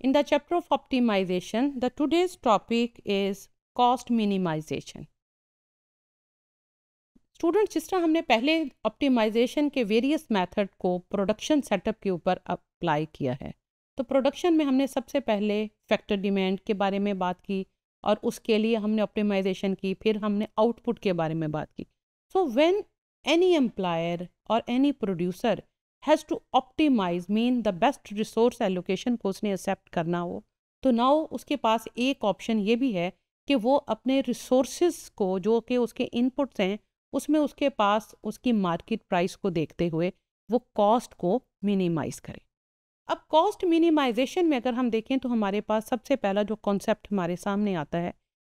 In the chapter of optimization, the today's topic is cost minimization. Student जिस तरह हमने पहले ऑप्टिमाइजेशन के वेरियस मेथड को प्रोडक्शन सेटअप के ऊपर अप्लाई किया है तो प्रोडक्शन में हमने सबसे पहले फैक्टर डिमांड के बारे में बात की और उसके लिए हमने ऑप्टिमाइजेशन की फिर हमने आउटपुट के बारे में बात की सो व्हेन एनी एम्प्लायर और any producer has to optimize mean the best resource allocation को उसने एक्सेप्ट करना हो तो नाउ उसके पास एक ऑप्शन ये भी है कि वो अपने रिसोर्स को जो कि उसके इनपुट्स हैं उसमें उसके पास उसकी मार्केट प्राइस को देखते हुए वो कॉस्ट को मिनिमाइज़ करे अब कॉस्ट मिनिमाइजेशन में अगर हम देखें तो हमारे पास सबसे पहला जो कॉन्सेप्ट हमारे सामने आता है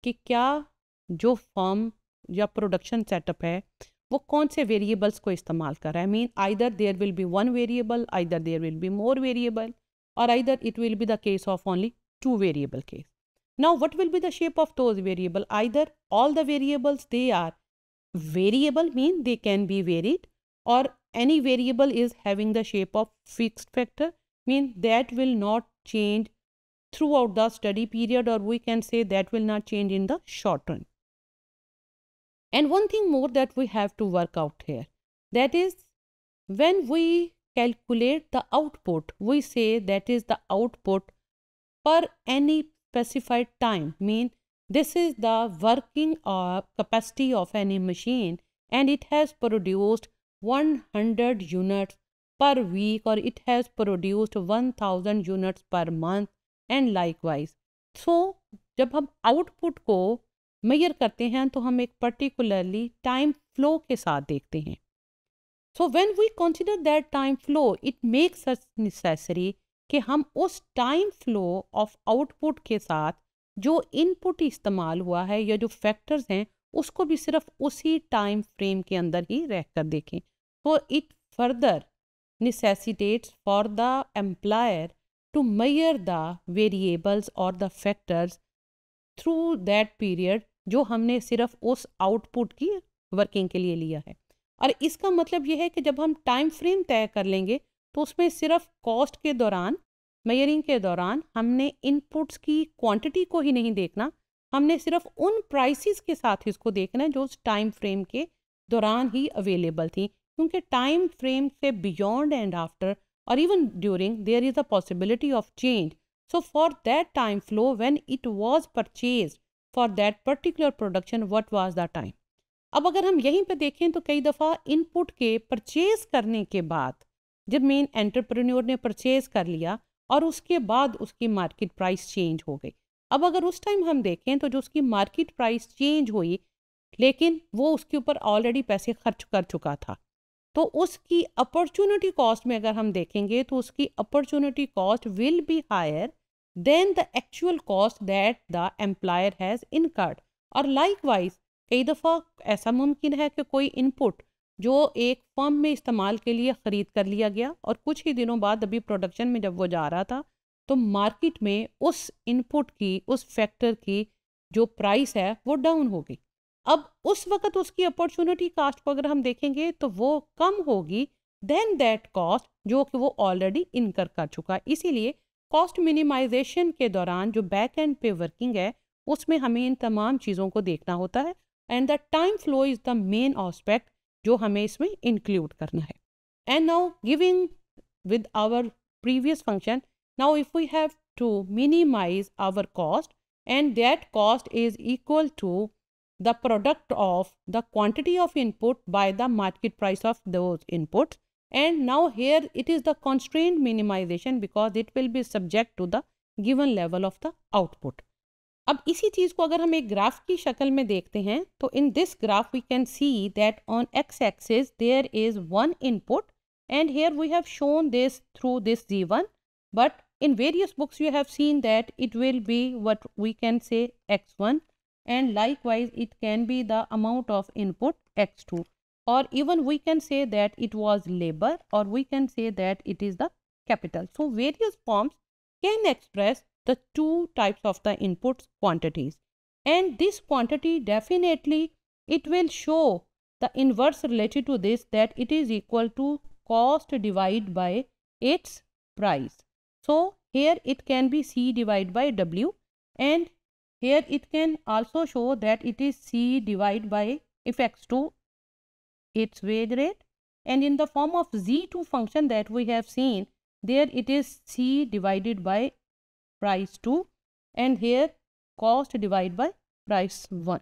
कि क्या जो फॉर्म या प्रोडक्शन सेटअप है वो कौन से वेरिएबल्स को इस्तेमाल कर रहा है mean either there will be one variable either there will be more variable और either it will be the case of only two variable case now what will be the shape of those variable either all the variables they are variable mean they can be varied और any variable is having the shape of fixed factor mean that will not change throughout the study period और we can say that will not change in the short run And one thing more that we have to work out here that is, when we calculate the output, we say that is the output per any specified time, mean this is the working uh, capacity of any machine and it has produced 100 units per week or it has produced 1000 units per month and likewise. So जब हम output को mayor करते हैं तो हम एक particularly time flow के साथ देखते हैं so when we consider that time flow it makes us necessary कि हम उस टाइम फ्लो ऑफ आउटपुट के साथ जो इनपुट इस्तेमाल हुआ है या जो फैक्टर्स हैं उसको भी सिर्फ उसी टाइम फ्रेम के अंदर ही रह कर देखें तो it further necessitates for the employer to measure the variables और the factors through that period जो हमने सिर्फ उस आउटपुट की वर्किंग के लिए लिया है और इसका मतलब यह है कि जब हम टाइम फ्रेम तय कर लेंगे तो उसमें सिर्फ कॉस्ट के दौरान मेयरिंग के दौरान हमने इनपुट्स की क्वांटिटी को ही नहीं देखना हमने सिर्फ उन प्राइसेस के साथ इसको देखना है जो उस टाइम फ्रेम के दौरान ही अवेलेबल थी क्योंकि टाइम फ्रेम से बियॉन्ड एंड आफ्टर और even during there is a possibility of change so for that time flow when it was purchase for that particular production what was the time अब अगर हम यहीं पर देखें तो कई दफ़ा इनपुट के परचेज करने के बाद जब मेन एंटरप्रेन्योर ने परचेज कर लिया और उसके बाद उसकी मार्केट प्राइस चेंज हो गई अब अगर उस टाइम हम देखें तो जो उसकी मार्केट प्राइस चेंज हुई लेकिन वो उसके ऊपर ऑलरेडी पैसे खर्च कर चुका था तो उसकी अपॉर्चुनिटी कॉस्ट में अगर हम देखेंगे तो उसकी opportunity cost will be higher than the actual cost that the employer has incurred otherwise कई दफ़ा ऐसा मुमकिन है कि कोई इनपुट जो एक फर्म में इस्तेमाल के लिए ख़रीद कर लिया गया और कुछ ही दिनों बाद अभी प्रोडक्शन में जब वो जा रहा था तो मार्केट में उस इनपुट की उस फैक्टर की जो प्राइस है वो डाउन होगी अब उस वक्त उसकी अपॉर्चुनिटी कास्ट को अगर हम देखेंगे तो वो कम होगी देन दैट कॉस्ट जो कि वो ऑलरेडी इनकर कर चुका है इसीलिए कॉस्ट मिनिमाइजेशन के दौरान जो बैक एंड पे वर्किंग है उसमें हमें इन तमाम चीज़ों को देखना होता है and the time flow is the main aspect जो हमें इसमें इंक्लूड करना है and now giving with our previous function now if you have to minimise our cost and that cost is equal to the product of the quantity of input by the market price of those inputs and now here it is the constrained minimization because it will be subject to the given level of the output. अब इसी चीज़ को we हम एक graph की शक्ल में देखते हैं तो in this graph we can see that on and here we have shown this through this z one but in various books you have seen that it will be what we can say x1 and likewise it can be the amount of input x2 or even we can say that it was labor or we can say that it is the capital. So, various forms can express the two types of the inputs quantities and this quantity definitely it will show the inverse related to this that it is equal to cost divided by its price. So, here it can be C divided by W and here it can also show that it is C divided by if x2 its wage rate and in the form of z2 function that we have seen there it is c divided by price 2 and here cost divided by price 1.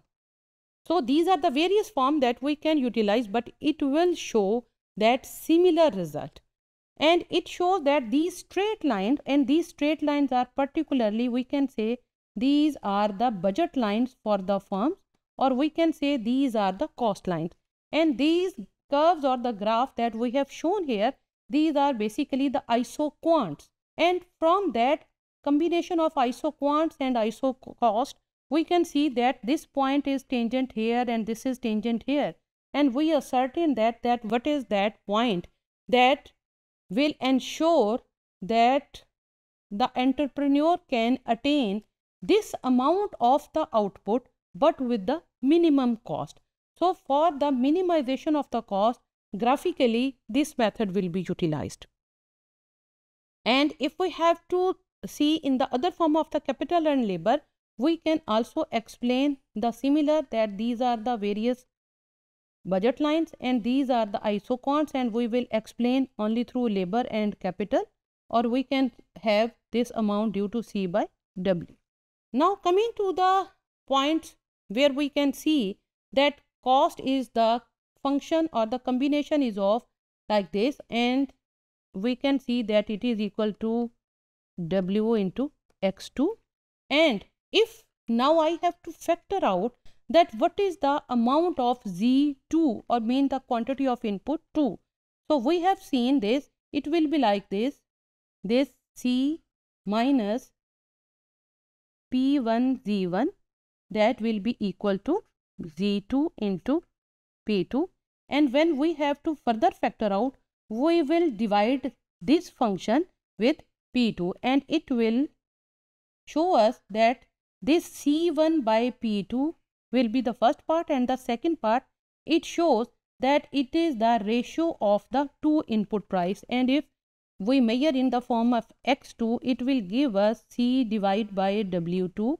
So, these are the various form that we can utilize but it will show that similar result and it shows that these straight lines and these straight lines are particularly we can say these are the budget lines for the firms or we can say these are the cost lines and these curves or the graph that we have shown here, these are basically the isoquants. And from that combination of isoquants and isocost, we can see that this point is tangent here and this is tangent here. And we ascertain that, that what is that point that will ensure that the entrepreneur can attain this amount of the output but with the minimum cost. So for the minimization of the cost, graphically this method will be utilized. And if we have to see in the other form of the capital and labor, we can also explain the similar that these are the various budget lines and these are the isocons and we will explain only through labor and capital or we can have this amount due to C by W. Now coming to the points where we can see that cost is the function or the combination is of like this and we can see that it is equal to w into x2 and if now I have to factor out that what is the amount of z2 or mean the quantity of input 2. So we have seen this it will be like this this c minus p1 z1 that will be equal to Z2 into P2 and when we have to further factor out we will divide this function with P2 and it will show us that this C1 by P2 will be the first part and the second part it shows that it is the ratio of the two input price and if we measure in the form of x2 it will give us C divided by W2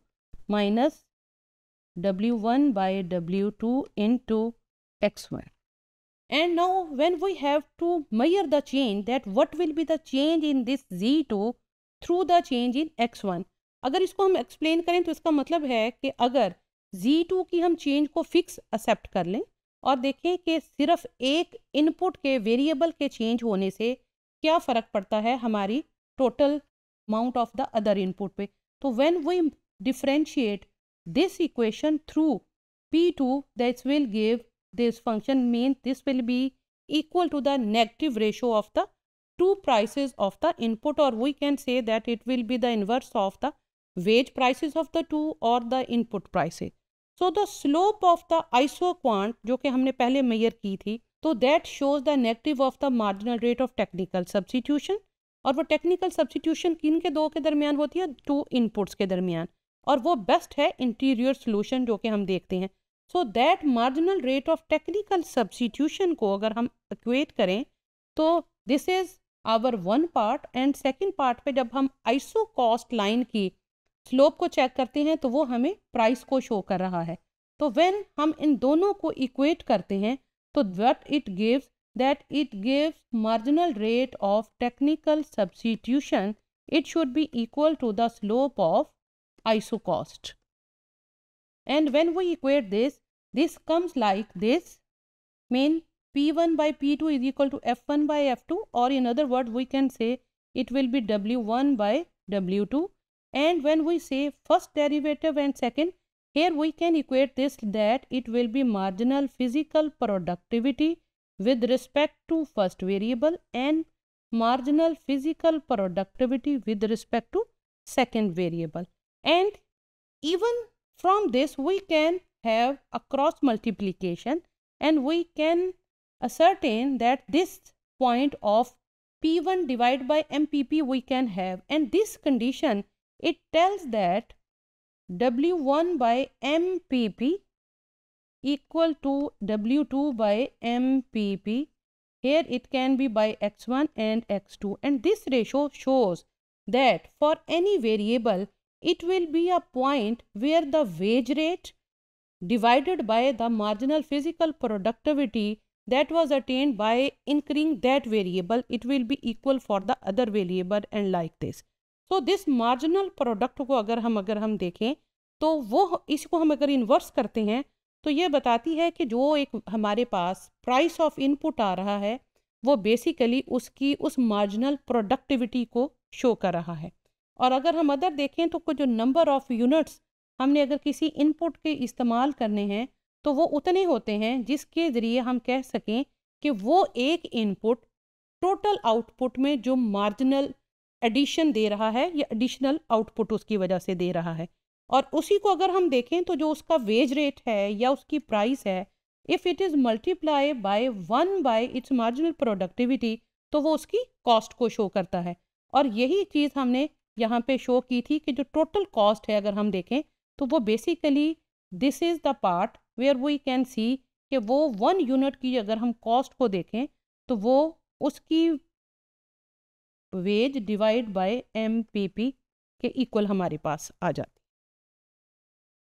minus W one by W two into X one and now when now have to have the change that what will be the change in this G two through the change in X one अगर इसको हम explain करें तो इसका मतलब है कि अगर जी टू की हम चेंज को फिक्स एक्सेप्ट कर लें और देखें कि सिर्फ एक इनपुट के वेरिएबल के चेंज होने से क्या फ़र्क पड़ता है हमारी total amount of the other input पे तो when we differentiate this equation through P2 that will give this function mean this will be equal to the negative ratio of the two prices of the input or we can say that it will be the inverse of the wage prices of the two or the input prices. So the slope of the isoquant jo कि humne pehle measure ki thi so that shows the negative of the marginal rate of technical substitution aur wo technical substitution kin ke do ke darmiyan hoti hai two inputs ke darmiyan और वो best है interior solution जो कि हम देखते हैं so that marginal rate of technical substitution को अगर हम इक्वेट करें तो this is our one part and second part पे जब हम आइसो कॉस्ट लाइन की स्लोप को चेक करते हैं तो वो हमें प्राइस को शो कर रहा है तो वेन हम इन दोनों को इक्वेट करते हैं तो what it gives that it gives marginal rate of technical substitution it should be equal to the slope of Isocost. And when we equate this, this comes like this mean P1 by P2 is equal to F1 by F2 or in other words we can say it will be W1 by W2 and when we say first derivative and second here we can equate this that it will be marginal physical productivity with respect to first variable and marginal physical productivity with respect to second variable and even from this we can have a cross multiplication and we can ascertain that this point of P1 divided by MPP we can have and this condition it tells that W1 by MPP equal to W2 by MPP here it can be by x1 and x2 and this ratio shows that for any variable it will be a point where the wage rate divided by the marginal physical productivity that was attained by incurring that variable it will be equal for the other variable and like this so this marginal product ko agar hum agar hum देखें to wo isko hum agar inverse karte hain to ye batati hai ki jo ek hamare paas price of input aa raha hai wo basically uski us marginal productivity ko show kar raha hai और अगर हम other देखें तो जो number of units हमने अगर किसी input के इस्तेमाल करने हैं तो वो उतने होते हैं जिसके ज़रिए हम कह सकें कि वो एक इनपुट टोटल आउटपुट में जो मार्जिनल एडिशन दे रहा है या एडिशनल आउटपुट उसकी वजह से दे रहा है और उसी को अगर हम देखें तो जो उसका वेज रेट है या उसकी प्राइस है if it is multiply by one by its marginal productivity तो वो उसकी कॉस्ट को शो करता है और यही चीज़ हमने यहाँ पे शो की थी कि जो टोटल कॉस्ट है अगर हम देखें तो वो basically this is the part where we can see कि वो वन यूनिट की अगर हम कॉस्ट को देखें तो वो उसकी wage divide by M P P के इक्वल हमारे पास आ जाती